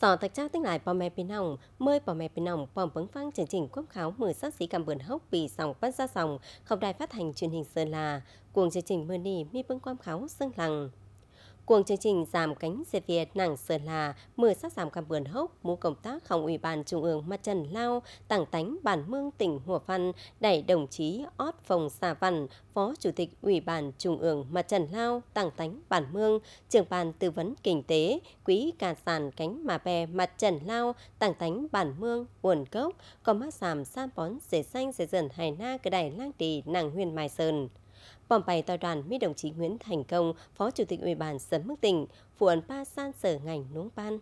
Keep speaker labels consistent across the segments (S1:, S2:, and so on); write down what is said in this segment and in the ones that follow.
S1: Sở thật trao tiếng lại bò mẹ bình hồng, mời bò mẹ bình hồng bòm bấn phăng chương trình quốc kháo mười sát sĩ cầm bờn hốc vì dòng bắt ra dòng, không đài phát hành truyền hình Sơn La. Cuồng chương trình mưa nì mi bấn quam kháo sưng lằng. Cuồng chương trình giảm cánh diệt Việt nặng Sơn là mưa sắc giảm cam vườn hốc mũ công tác phòng ủy ban trung ương mặt trần lao tảng tánh bản mương tỉnh Hùa Văn đẩy đồng chí ót phòng xà văn phó chủ tịch ủy ban trung ương mặt trần lao tảng tánh bản mương trưởng ban tư vấn kinh tế quý cà sàn cánh mà bè mặt trần lao tảng tánh bản mương nguồn cốc có mát giảm san bón dễ xanh dễ dần hải na cửa đài lang tỳ nàng huyền mai sơn Vòng bày tòa đoàn với đồng chí Nguyễn Thành Công, Phó Chủ tịch Ủy ban Sấm Mức Tỉnh, Phụ ẩn Ba San Sở Ngành Núng Ban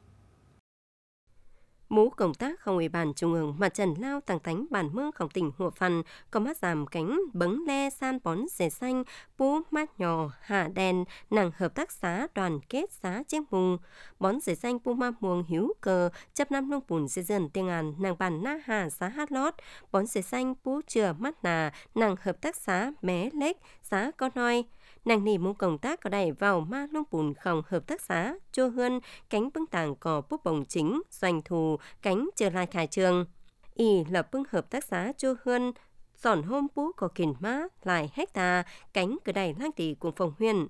S1: mũ công tác không ủy bàn trung ương mặt trần lao tăng tánh bản mương khổng tỉnh hùa phần có mắt giảm cánh bấn le san bón rẻ xanh pú mát nhỏ hạ đèn nàng hợp tác xá đoàn kết xá chiếc mùng bón rẻ xanh pú ma muồng hiếu cờ chấp năm nông bùn dễ dần tiếng ngàn nàng bàn na hà xá hát lót bón rẻ xanh pú chừa mắt nà nàng hợp tác xá mé lếch xá con noi nàng nỉ mong công tác có đẩy vào ma lung bùn khòng hợp tác xá chua hơn cánh bưng tàng cò búp bồng chính, doanh thù, cánh trở lại khai trường. Y lập bưng hợp tác xá chua hơn, giòn hôm bú có kìn má, lại hết hecta cánh cửa đẩy lang tỷ cùng phòng huyền.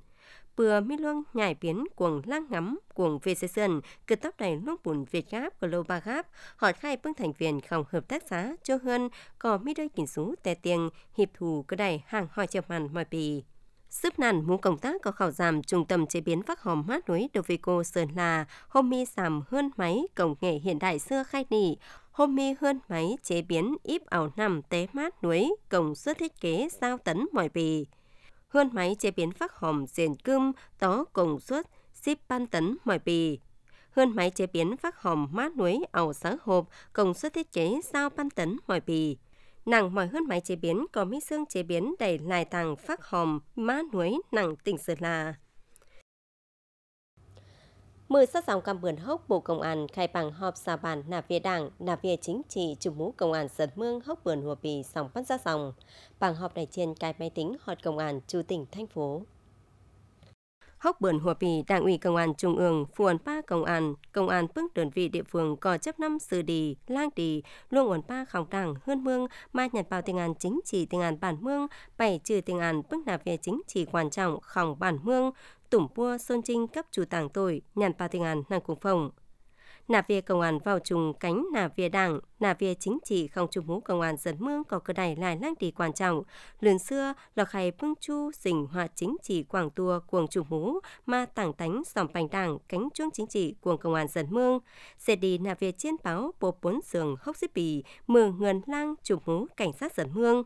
S1: Bừa mi luông nhảy biến cuồng lang ngắm, cuồng về xây sườn, cứ tóc đầy luông bùn Việt Gáp, của lô Ba Gáp, họ khai bưng thành viên khòng hợp tác xá chua hơn, có mi đôi kín xú tè tiền, hiệp thù cửa đẩy hàng hỏi chập màn mọi bì sức nản muốn công tác có khảo giảm trung tâm chế biến vắc hòm mát núi Cô Sơn là hôm mi giảm hơn máy công nghệ hiện đại xưa khai nỉ, hôm mi hơn máy chế biến íp ảo nằm té mát núi, công suất thiết kế sao tấn mọi bì. Hơn máy chế biến vắc hòm diện cơm, tó công suất ship ban tấn mọi bì. Hơn máy chế biến vắc hòm mát núi ảo sáng hộp, công suất thiết kế sao ban tấn mọi bì nàng mỏi hơn máy chế biến có mỹ xương chế biến đầy lại thằng phát hòm má núi nặng tỉnh Sơn La. Mười sát dòng cam bườn hốc Bộ Công an khai bằng họp xà bàn nạp về đảng, nạp về chính trị chủ mũ công an sơn mương hốc bườn hùa bì sòng bắt ra sòng. Bằng họp này trên cài máy tính họp công an chủ tỉnh thành phố hốc bươn hùa bì đảng ủy công an trung ương phuồn pa công an công an bức đơn vị địa phương có chấp năm sư đi lang đi luôn ổn pa khóng đảng hơn mương mà nhật vào tình an chính trị tình an bản mương bảy trừ tình an bức nạp về chính trị quan trọng khóng bản mương tủng pua sơn trinh cấp chủ tàng tội nhàn pa tình an năng cùng phòng nà via công an vào trùng cánh nà via đảng, nà via chính trị không chung mũ công an dân mương có cơ đài lại lang trì quan trọng. Lần xưa, lò khay phương chu dình hòa chính trị quảng tua cuồng chung mũ mà tảng tánh dòng bành đảng cánh chuông chính trị cuồng công an dân mương. Sẽ đi nà via chiến báo bộ bốn sườn hốc xếp bì mường ngân lang chung mũ cảnh sát dân mương.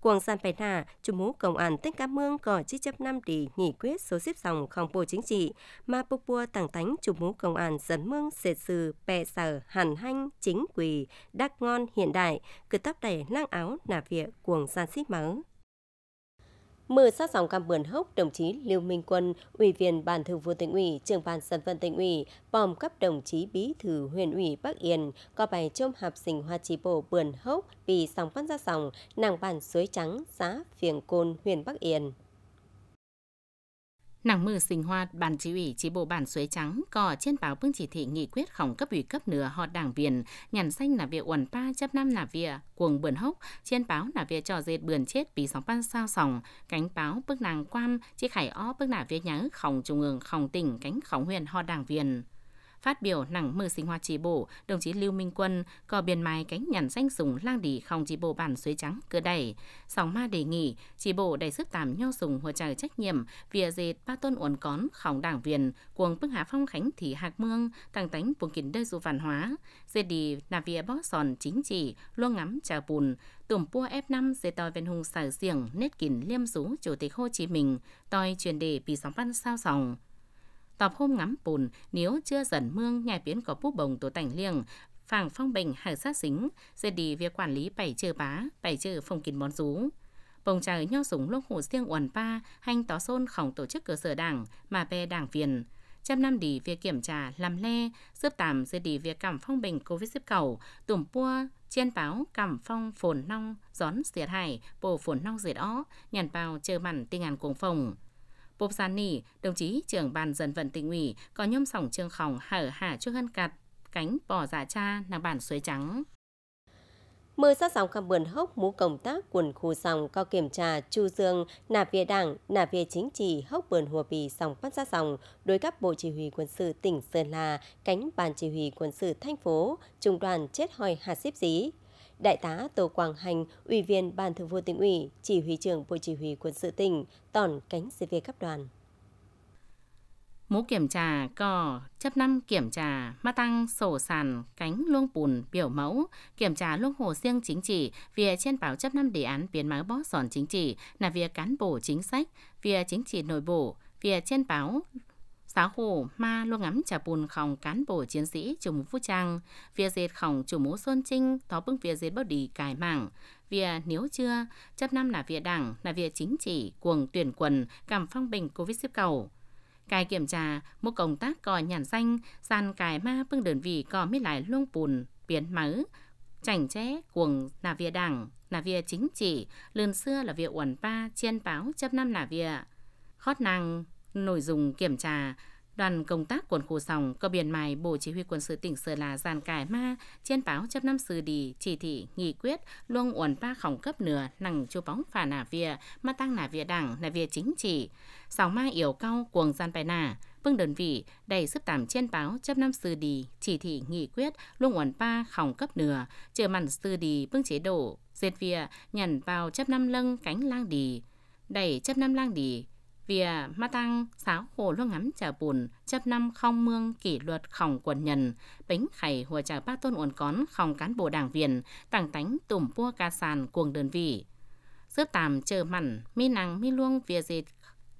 S1: Quảng sản phải hà, chủ mũ công an tỉnh Cà Mương có chi chấp năm tỷ nghị quyết số xếp dòng không bộ chính trị mà bộ bua tàng tánh chủ mũ công an dân mương sệt sư bè sở hàn hanh chính quỳ đắc ngon hiện đại cứ tóc đẻ lang áo nà vịa Quảng san xít máu Mở sát dòng cam bườn hốc, đồng chí Lưu Minh Quân, Ủy viên Ban Thường vụ tỉnh ủy, trưởng ban dân vận tỉnh ủy, bòm cấp đồng chí Bí thư huyện ủy Bắc Yên, có bài chôm hạp sinh hoa trí bộ bườn hốc vì sóng văn ra dòng nàng bàn suối trắng, xã Phiền Côn, huyện Bắc Yên.
S2: Nàng mư sinh hoa bàn chỉ ủy chỉ bộ bản suối trắng có trên báo phương chỉ thị nghị quyết khổng cấp ủy cấp nửa họ đảng viên nhàn xanh là việc uẩn pa chấp năm là việc cuồng bườn hốc trên báo là việc trò dệt bườn chết vì sóng ban sao sòng cánh báo bước nàng quam chỉ khải ó bước nà việc nhắn khổng trung ương khổng tỉnh cánh khổng huyền họ đảng viên Phát biểu nặng mơ sinh hoạt chỉ bộ, đồng chí Lưu Minh Quân có biên mai cánh nhận danh sùng lang đỉ không chỉ bộ bản suối trắng cơ đẩy. Sóng ma đề nghị chỉ bộ đầy sức tạm nhau sùng hồ trời trách nhiệm vỉa dệt ba tôn uốn cón khổng đảng viên cuồng bức hạ phong khánh thị hạc mương tăng tánh vùng kín đời du văn hóa. Dệt đi là vỉa bó sòn chính trị luôn ngắm trà bùn tùm pua F5 dê tòi ven hùng sở xiềng nết kín liêm rú Chủ tịch Hồ Chí Minh, tòi truyền đề vì sóng văn sao sòng. Tập hôm ngắm bùn, nếu chưa dần mương nhà biến có bút bồng tổ tành liêng, phàng phong bình hàng sát xính, dệt đi việc quản lý bảy chữ bá, bảy chữ phong kín món rú. Bồng trời nhau súng lúc hồ riêng uẩn pa, hành tó xôn khổng tổ chức cơ sở đảng, mà bè đảng viên. Trăm năm đi việc kiểm tra, làm le, giúp tạm dệt đi việc cảm phong bình covid xếp cầu, tùm pua, trên báo cảm phong phồn nong, gión diệt hải, bổ phồn nong diệt ó, nhàn bào chờ mặn tinh ngàn cuồng phòng. Bốp San Nỉ, đồng chí trưởng ban dân vận tỉnh ủy, có nhóm sòng trương khòng hở hả trước hân cặt cánh bò dạ cha nàng bản suối trắng.
S1: Mưa sát sóng khăm bườn hốc mũ công tác quần khu sòng cao kiểm tra chu dương nạp về đảng nạp về chính trị hốc bườn hùa bì sòng phát sát sòng đối cấp bộ chỉ huy quân sự tỉnh sơn la cánh bàn chỉ huy quân sự thành phố trung đoàn chết hỏi hạt xếp dí Đại tá Tô Quảng Hành, Ủy viên Ban Thường vụ tỉnh ủy, Chỉ huy trưởng Bộ Chỉ huy quân sự tỉnh, tỏn cánh sự việc cấp đoàn.
S2: Mũ kiểm tra cò, chấp năm kiểm tra ma tăng sổ sàn, cánh luông bùn, biểu mẫu, kiểm tra luông hồ riêng chính trị, việc trên báo chấp năm đề án biến máu bó sòn chính trị là việc cán bộ chính sách, việc chính trị nội bộ, phía trên báo xã hồ ma luôn ngắm trà bùn khòng cán bộ chiến sĩ chủ mũ vũ trang, via dệt khòng chủ mũ sơn trinh, tó bưng via dệt bớt đi cài mảng, via nếu chưa, chấp năm là via đảng, là via chính trị, cuồng tuyển quần, cầm phong bình covid xếp cầu. Cài kiểm tra, một công tác cò nhàn xanh, gian cài ma bưng đơn vị cò mới lại luông bùn, biến mớ, chảnh chẽ cuồng là via đảng, là via chính trị, lươn xưa là via uẩn pa, chiên báo chấp năm là via. Khót năng Nội dung kiểm tra Đoàn công tác quân khu sòng có biển mài Bộ Chỉ huy quân sự tỉnh Sơn La giàn cải ma trên báo chấp năm sư đi chỉ thị nghị quyết luông uẩn ba khổng cấp nửa nằng chú bóng phà nà vía mà tăng nà vía đảng nà vía chính trị sòng ma yếu cao cuồng gian bài nà vương đơn vị đầy sức tạm trên báo chấp năm sư đi chỉ thị nghị quyết luông uẩn ba khổng cấp nửa chờ mặn sư đi vương chế độ diệt vía nhằn vào chấp năm lân cánh lang đi đẩy chấp năm lang đi Vìa ma tăng sáu hồ luôn ngắm trả bùn chấp năm không mương kỷ luật khổng quần nhân bính khải hồ trả ba tôn uẩn cón khổng cán bộ đảng viên tàng tánh tùm pua ca sàn cuồng đơn vị giữa tạm chờ mặn mi nàng mi luông vìa dệt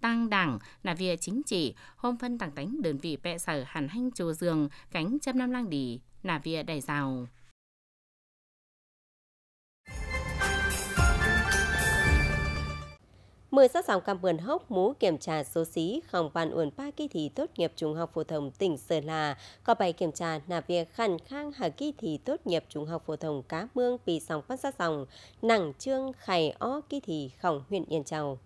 S2: tăng đảng là vìa chính trị hôm phân tàng tánh đơn vị pẹ sở hàn hanh chùa dương cánh chấp năm lang đi là vìa đầy giàu 10 sát sòng cam vườn
S1: hốc mũ kiểm tra số xí không bàn uẩn ba kỳ thi tốt nghiệp trung học phổ thông tỉnh Sơn La. Có bài kiểm tra là việc khẩn khang hà kỳ thi tốt nghiệp trung học phổ thông cá mương vì sòng phát sát sòng, nặng trương khải ó kỳ thi khổng huyện Yên Châu.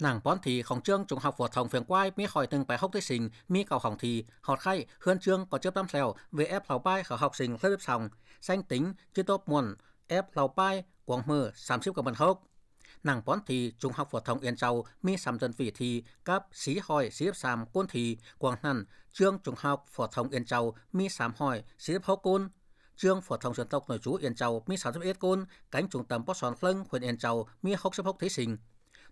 S3: Nàng bón thì khổng trương trung học phổ thông phiền quai mi hỏi từng bài hốc thí sinh mi cầu khổng thì họt khay hơn trương có chớp năm sẹo về ép lào bai khảo học sinh lớp sòng xanh tính chưa tốt muộn ép lào bai quảng mờ sám xíu cầm bần hốc nàng bón thì trung học phổ thông Yên Châu mi sầm dân vị thì cấp xí hỏi xí sàm quân thì quảng hẳn trường trung học phổ thông Yên Châu mi sàm hỏi xí hậu quân trường phổ thông dân tộc nội trú Yên Châu mi sáu côn cánh trung tâm bóc xoắn lưng huyện Yên Châu mi học thí sinh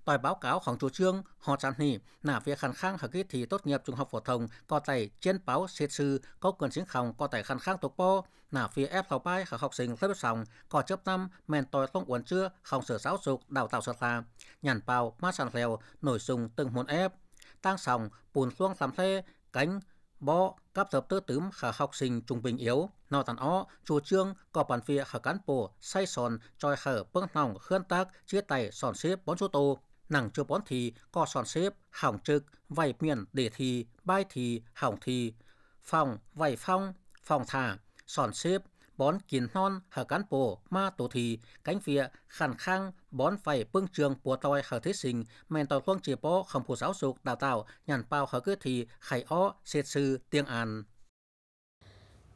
S3: Tòi báo cáo khổng chủ trương họ chẳng hỉ là việc khăn khăn hợp kỳ thì tốt nghiệp trung học phổ thông có tài trên báo xét sư có quyền chính khổng có tài khăn khăn tục po là phía ép học bài khả học sinh lớp sòng có chấp năm men tòi không uốn chưa không sửa giáo dục đào tạo sơ là nhàn bao ma sàn lèo nổi sùng từng môn ép tăng sòng bùn xuống làm thế cánh bo cấp tập tư tướm khả học sinh trung bình yếu nó tàn ó chủ trương có bản phía khả cán bộ say sòn choi khở bước nòng khươn tác chia tay sòn xếp bốn chú tù nàng chưa bón thì có son xếp, hỏng trực, vài miền để thì, bai thì, hỏng thì, phòng, vài phong, phòng thả, son xếp, bón kiến non hở cán bộ ma tổ thì cánh vịa khẳng khang bón phải bưng trường bùa tòi hở thí sinh men tòi quân chỉ bó không phù giáo dục đào tạo nhàn bao hở cứ thì khải ó xét sư tiếng an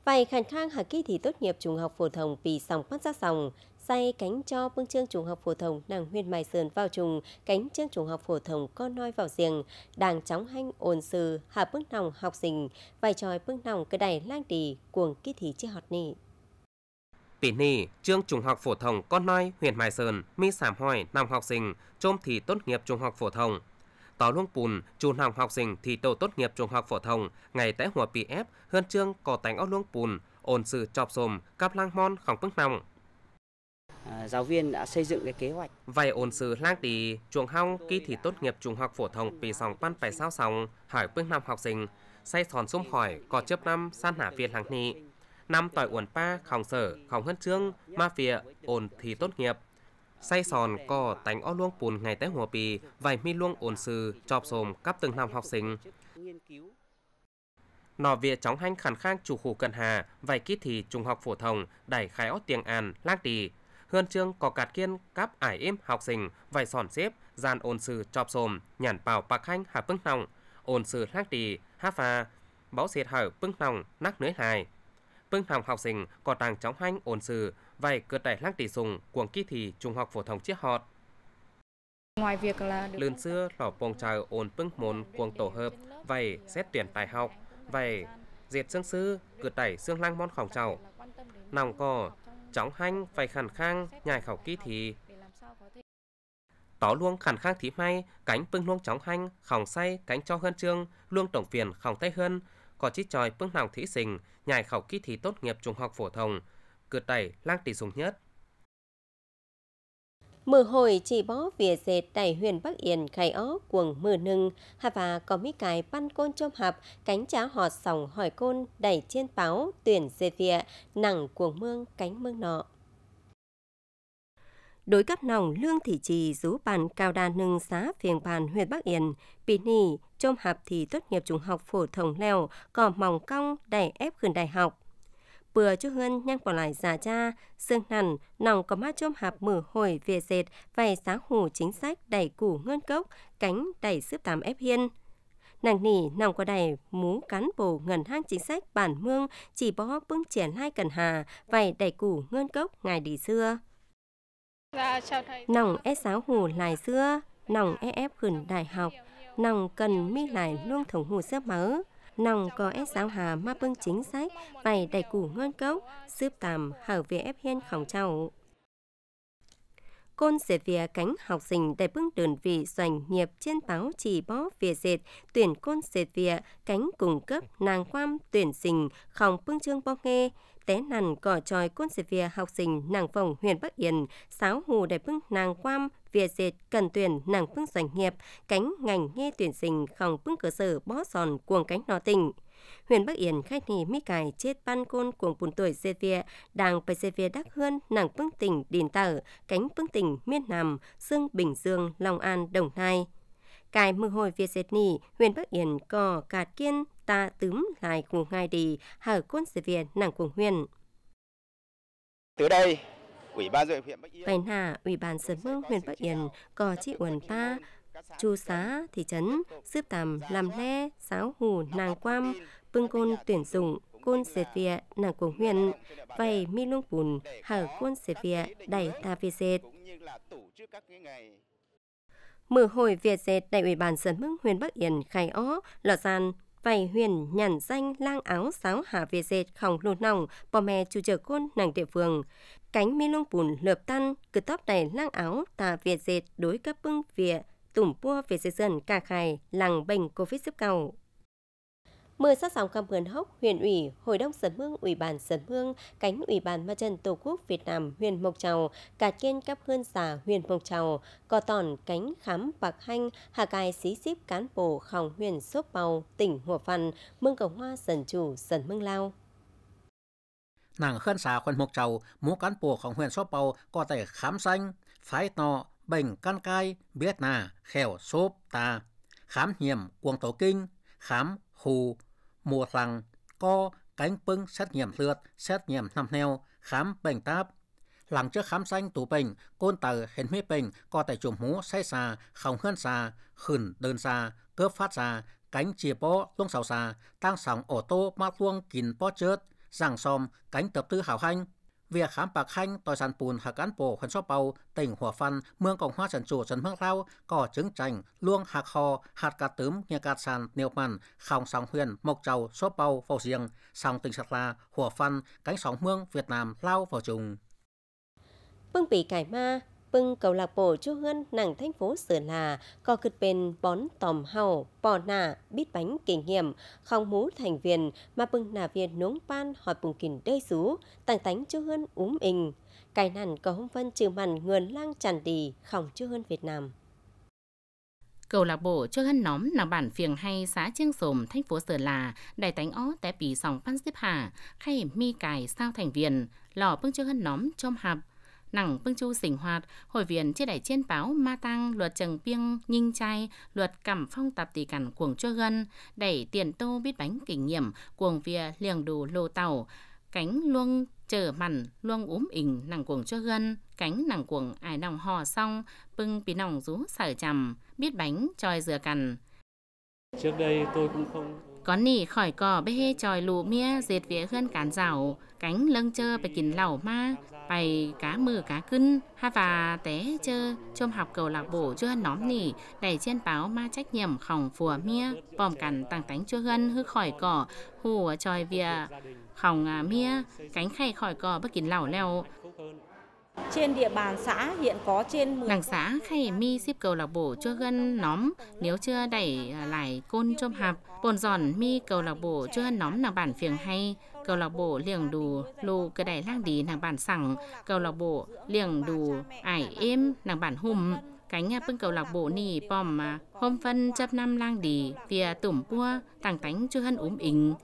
S1: Vậy khẳng khang hở kỳ thi tốt nghiệp trung học phổ thông vì sòng bắt ra sòng say cánh cho bưng chương trung học phổ thông nàng huyên mài sườn vào trùng cánh chương trung học phổ thông con noi vào giềng đàng chóng hanh ồn sư hạ bưng nòng học sinh vai tròi bưng nòng cái đài lang tỳ cuồng ký thị chi họt nị
S4: tỉ nỉ chương trung học phổ thông con noi huyện mai sơn mi sảm hoài nòng học sinh trôm thì tốt nghiệp trung học phổ thông tỏ luông bùn chu nòng học sinh thì tổ tốt nghiệp trung học phổ thông ngày tại hùa pf hơn chương cò tánh áo luông bùn ổn sự chọp xồm cáp lang mon khổng bức nòng À, giáo viên đã xây dựng cái kế hoạch. Vậy ổn sự lang tì, chuồng hong khi thì tốt nghiệp trung học phổ thông vì sòng pan phải sao sòng, hỏi bước năm học sinh, xây sòn xung hỏi, có chấp năm san hạ viên hàng nị. Năm tỏi uẩn pa, khòng sở, khòng hân trương, ma phịa, ổn thì tốt nghiệp. xây sòn có tánh o luông bùn ngày tới hồ bì, vài mi luông ổn sự, chọp xồm cắp từng năm học sinh. Nọ việc chóng hanh khẳng khang chủ khu cần hà, vài kít thì trung học phổ thông, đẩy khai ót tiếng an, lác đi, Hươn chương cò cạt kiên cáp ải im học sinh vài sòn xếp gian ôn sư chọp xồm nhàn bào bạc khanh hà pưng nòng ôn sư lác đi hà pha báo xịt hở pưng nòng nắc nới hài pưng nòng học sinh cò tàng chóng hanh ôn sư vài cơ tẩy lác tỷ sùng cuồng kỳ thị trung học phổ thông chiếc họt
S2: Ngoài việc là
S1: lần
S4: xưa lò bông chờ ôn pưng môn cuồng tổ hợp vậy xét tuyển tài học vậy diệt xương sư cửa tẩy xương lăng món khổng trào nòng cò chóng hanh phải khẳng khang nhài khảo kỹ thì tỏ luông khẳng khang thí may cánh bưng luông chóng hanh khỏng say cánh cho hơn trương luông tổng phiền khỏng tay hơn có chi tròi bưng nào thí sình nhài khảo kỹ thì tốt nghiệp trung học phổ thông cửa tẩy lang tỷ dùng nhất
S1: Mở hồi chỉ bó vỉa dệt tại huyện Bắc Yên khai ó cuồng mưa nưng, hà và có mấy cái băn côn chôm hạp, cánh chá họt sòng hỏi côn, đẩy trên báo, tuyển dệt vịa, nặng cuồng mương cánh mương nọ đối cấp nòng lương thị trì rú bàn cao đa nâng xá phiền bàn huyện Bắc Yên, pì nì, trôm hạp thì tốt nghiệp trung học phổ thông leo, cò mỏng cong, đẩy ép khuyên đại học bừa chú hơn nhang bỏ lại giả cha, xương nằn, nòng có má chôm hạp mở hồi về dệt, vài sáng hủ chính sách đẩy củ ngân cốc, cánh đẩy xếp tám ép hiên. Nàng nỉ nòng có đầy mú cán bộ ngân hang chính sách bản mương chỉ bó bưng triển hai cần hà, vài đẩy củ ngân cốc ngày đi xưa. Nòng é e sáo hủ lại xưa, nòng é e ép khẩn đại học, nòng cần mi lại luôn thống hủ xếp máu nòng có ép giáo hà ma bưng chính sách vầy đẩy củ ngân cốc, sướp tàm hở về ép hiên khổng cháu. Côn dệt vỉa cánh học sinh đầy bưng đơn vị doanh nghiệp trên báo chỉ bó vỉa dệt tuyển côn dệt vỉa cánh cung cấp nàng quam tuyển sinh khổng bưng trương bó nghe té nằn cỏ tròi côn dệt vỉa học sinh nàng phòng huyện Bắc Yên sáo hù đầy bưng nàng quam việc dệt cần tuyển nàng phương doanh nghiệp, cánh ngành nghe tuyển sinh không phương cơ sở bó giòn cuồng cánh nó tỉnh. Huyện Bắc Yên khách nì mi cài chết ban côn cuồng bùn tuổi dệt vịa, đang phải dệt vịa đắc hơn nàng phương tỉnh đền Tở, cánh phương tỉnh Miên Nam, Dương Bình Dương, Long An, Đồng Nai. Cài mưu hồi Việt dệt nì, huyện Bắc Yên cò cạt kiên ta tướm lại cùng ngai đi, hở côn dệt vịa nàng cuồng huyện. Từ đây, Tài nà, Ủy ban Sơn Mương huyện Bắc Yên, có Chi Uẩn Pa, Chu Xá, Thị Trấn, Sướp tầm Làm Le, Sáo Hù, Nàng Quam, Pưng Côn Tuyển Dụng, Côn Sê Việt, Nàng Cổ Huyện, Vầy Mi Luông Bùn, Hở Côn Sê Việt, Đẩy Tà Việt Dệt. Mở hội Việt Dệt tại Ủy ban Sơn Mương huyện Bắc Yên khai ó, lò gian vài huyền nhàn danh lang áo sáo hà về dệt khổng lụt nòng bò mè chủ trở côn nàng địa phương cánh mi lông bùn lợp tan cứ tóc đầy lang áo tà việt dệt đối cấp bưng vịa tủm pua về dệt dần cả khải làng bệnh covid giúp cầu 10 xã sóng Cam vườn Hốc, huyện ủy, Hội đồng Sấn Mương, Ủy ban Sấn Mương, cánh Ủy ban Mặt trận Tổ quốc Việt Nam huyện Mộc châu, cả Kiên Cáp Hơn xã huyện Mộc châu, có Tòn cánh Khám Bạc Hanh, Hà Cài Xí Xíp Cán Bộ Khòng huyện Sốp Bầu, tỉnh Hồ Phan, Mương Cầu Hoa Sần Chủ, Sần Mương Lao.
S3: nàng xã huyện huyện mộc châu, cán bộ sốp bầu có thể khám khám xanh phái to bệnh cai ta hiểm tổ kinh khám hù, mùa lằng, co, cánh bưng xét nghiệm lượt, xét nghiệm năm neo, khám bệnh táp. Làng trước khám xanh tủ bệnh, côn tờ hình mít bệnh, co tại chùm hú say xà, khổng hơn xà, khẩn đơn xà, cướp phát xà, cánh chìa bó luông xào xà, tăng sòng ổ tô mát luông kín bó chớt, rằng xòm cánh tập tư hảo hanh, เวียขามปากแข้งต่อยสันปูนหักกันโปขันชอบเปาเต่งหัวฟัน เมืองกองห้าสันจูสันเมืองเล่าก่อจึงจังล่วงหักคอหัดกระตึมเงียกาสันเนียวมันข่าวสองเฮือนมกเจ้าชอบเปาเฝ้าเสียงสองติงสักลาหัวฟัน cánh องเมืองเวียดนามเล่า vào trùng.
S1: Bưng bị cải bưng cầu lạc bộ chú hơn nàng thành phố Sở là có cực bền bón tòm hầu, bò nạ, bít bánh kinh nghiệm, không mú thành viên mà bưng nà viên núng pan hỏi bùng kìn đơi rú, tặng tánh chú hơn úm ình.
S2: cài nàn có hôm vân trừ mặn nguồn lang tràn đi, không chú hơn Việt Nam. Cầu lạc bộ cho hân nóm là bản phiền hay xã Chiêng Sồm, thành phố Sở Là, đài tánh ó té bì sòng Phan Xếp Hà, khay mi cài sao thành viên, lò bưng cho hân nóm trong hạp, nẳng phương chu sinh hoạt, hội viên chia đẩy trên báo ma tăng luật trần piêng nhinh chay, luật cẩm phong tập tỷ cản cuồng cho gân, đẩy tiền tô biết bánh kinh nghiệm, cuồng vía liền đủ lô tàu, cánh luôn chờ mặn luôn úm ỉnh nàng cuồng cho gân cánh nàng cuồng ải nòng hò xong bưng pí nòng rú sở chằm biết bánh choi dừa cằn trước đây tôi cũng không có nỉ khỏi cỏ bê hê tròi mía dệt vía hơn cán rảo cánh lâng chơ bê kín lẩu ma bày cá mừ cá cưng ha và té chơ chôm học cầu lạc bộ chưa hơn nóm đẩy trên báo ma trách nhiệm khổng phùa mía bòm cắn tàng tánh chưa hơn hư khỏi cỏ hù tròi vía khổng à, mía cánh khay khỏi cỏ bê kín lẩu leo trên địa bàn xã hiện có trên 10 Đảng xã khay mi xếp cầu lạc bộ chưa gân nóm nếu chưa đẩy lại côn chôm hạp. Bồn giòn mi cầu lạc bộ chưa gân nóm là bản phiền hay. Cầu lạc bộ liền đù lù cơ đẩy lang đi nàng bản sẵn. Cầu lạc bộ liền đù ải êm nàng bản hùm cánh bưng cầu lạc bộ nì bòm à, hôm phân chấp năm lang đi phía tủm bua tàng tánh chưa hân úm ính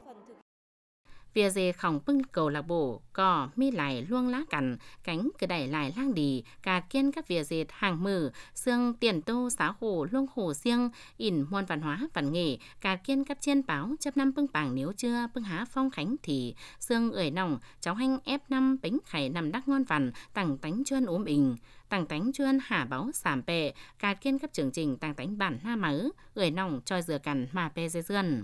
S2: Vìa dề khổng bưng cầu lạc bộ, có mi lại luông lá cằn, cánh cứ đẩy lại lang đi cà kiên các vỉa dệt hàng mử, xương tiền tô xá hồ luông hồ riêng, ỉn môn văn hóa văn nghệ, cà kiên các trên báo chấp năm bưng bảng nếu chưa bưng há phong khánh thì xương ưỡi nòng, cháu hanh ép năm bánh khải nằm đắc ngon vằn, tặng tánh chuân ốm ình tàng tánh chuyên hả báo sảm bệ, cà kiên cấp chương trình tàng tánh bản na mớ, ưỡi nòng choi dừa cằn mà pê dê dương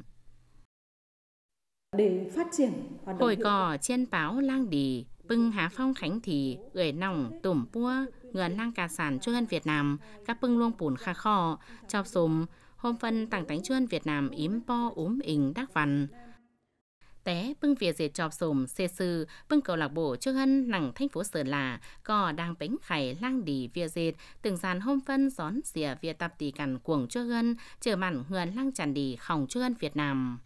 S2: để phát triển hoạt động. Hồi cỏ trên báo lang đì, bưng hà phong khánh thì gửi nòng, tủm pua, ngườn lang cà sản chua hơn Việt Nam, các bưng luông bùn kha kho, chọc sùm, hôm phân tảng tánh chuân Việt Nam yếm po úm ình đắc văn. Té bưng Việt diệt chọc sùm, xê sư, bưng cầu lạc bộ chư hân nặng thành phố Sơn là, cò đang bánh khải lang đỉ Việt diệt, từng dàn hôm phân gión xỉa Việt tập tỷ cằn cuồng chư hân, chờ mặn ngườn lang tràn đỉ khòng chư hân Việt Nam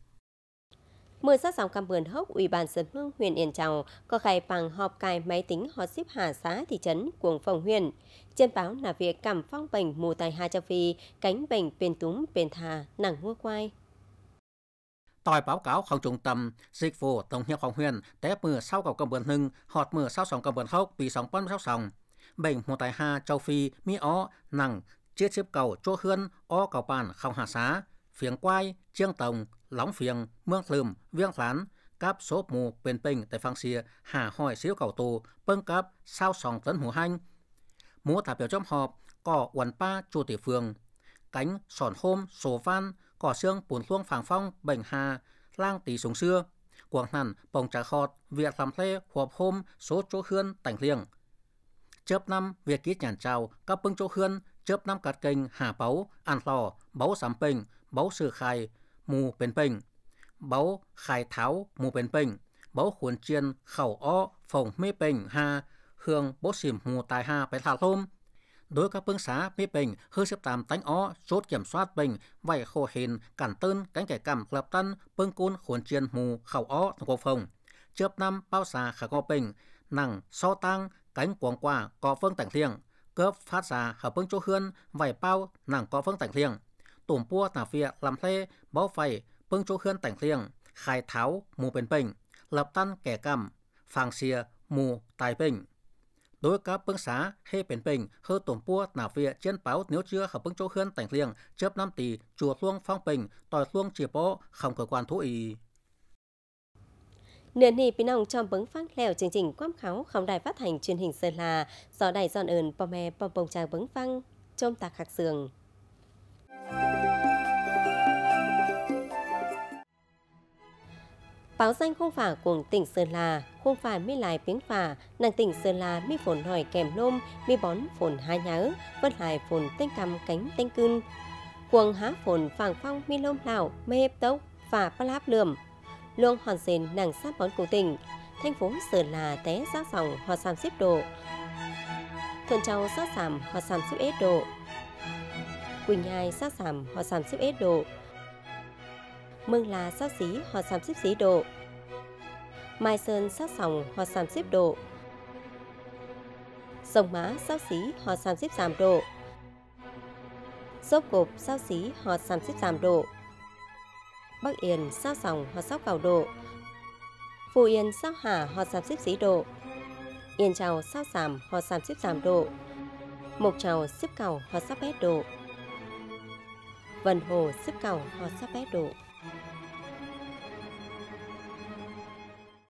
S1: mưa sát sóng cam vườn hốc Ủy ban dân hương huyện Yên Chào có khai bằng họp cài máy tính họ xếp hà xã thị trấn cuồng phòng huyện. Trên báo là việc cảm phong bệnh mù tại Hà Châu Phi, cánh bệnh bền túng bền thà, nặng ngua quay.
S3: Tòi báo cáo không trung tâm, dịch vụ Tổng hiệp phòng huyện, té mưa sau cầu cầm vườn hưng, họt mưa sau sóng cầm vườn hốc bị sóng bắn sóc sóng, Bệnh mù tại Hà Châu Phi, Mỹ ó, nặng, chiếc xếp cầu chỗ hươn, ó cầu bàn không Hà xá phiền quay, chiêng tổng, lóng phiền, mương lườm, viên lán, cáp sốp mù bên bình tại phang xìa, hà hỏi xíu cầu tù, bưng cáp, sao sòng tấn hủ hanh. múa thả biểu trong họp, cỏ quần pa chủ tỷ phường, cánh sòn hôm, sổ văn, cỏ xương bùn luông phàng phong, bệnh hà, lang tỷ súng xưa, quảng hẳn, bồng trà khọt, việc làm lê, hộp hôm, số chỗ hươn, tảnh liêng. Chớp năm, việc ký nhàn trào, các bưng chỗ hươn, chớp năm cát kênh, hà báu, ăn lò, báu sám bình, báu sư khai mù bền bình, báu khai tháo mù bền bình, báu khuôn chiên khẩu o phòng mê bình ha, hương bố xìm mù tài ha bế thả lôm. Đối các phương xá mê bình hư xếp tạm tánh o chốt kiểm soát bình vậy khổ hình cản tân cánh kẻ cảm lập tân phương côn khuôn mù khẩu o tổng quốc phòng. Chớp năm bao xà khả ngô bình, nặng so tăng cánh quảng quả có phương tảnh thiện cướp phát ra hợp phương chỗ hươn vài bao nặng có phương tảnh thiện ตุ่มปัวตาเฟียลำเล่เบาไฟเพิ่งโจเคลื่อนแต่งเลียงขายเท้าหมูเป็นเป่งลับตั้นแก่กำฟังเสียหมูตายเป่งโดยกับเพิ่งสาให้เป็นเป่งเฮอตุ่มปัวตาเฟียเจียนเป๋าเนื้อเชื้อขับเพิ่งโจเคลื่อนแต่งเลียงเจ็บน้ำตีจัวล่วงฟังเป่งต่อยล่วงเจียโป้คำเกิดกวนทุอี
S1: เนื้อนี่พี่น้องชมเบิ้งฟังแล้ว chương trình quám kháo không đài phát hành truyền hình Sơn La do đài dọn ơn bò mè bò bồng tràng bứng phăng chôm tạc khạc sườn Báo danh khung phả của tỉnh Sơn La, khung phả mi lại tiếng phả, nàng tỉnh Sơn La mi phồn hỏi kèm nôm, mi bón phồn hai nhớ, vân lại phồn tên cầm cánh tên cưng. quần há phồn phàng phong mi lôm lão, mê hếp tốc, phả ba láp lườm. luôn hoàn xền nàng sát bón cổ tỉnh, thành phố Sơn La té giác dòng hoa sam xếp độ. Thuận Châu sát giảm hoa sam xếp ế độ. Quỳnh Nhai sát giảm hoa sam xếp ế độ mừng là sao xí họ xàm xếp xí độ. Mai sơn sát sòng họ xàm xếp độ. Sông má sao xí họ xàm xếp giảm độ. Dốc cộp sao xí họ xàm xếp giảm độ. Bắc Yên sao sòng họ sóc cầu độ. Phú Yên sao hà họ xàm xếp xí độ. Yên Trào sao giảm họ xàm xếp giảm độ. Mộc Trào xếp cầu họ sắp hết độ. vần Hồ xếp cầu họ sắp hết độ.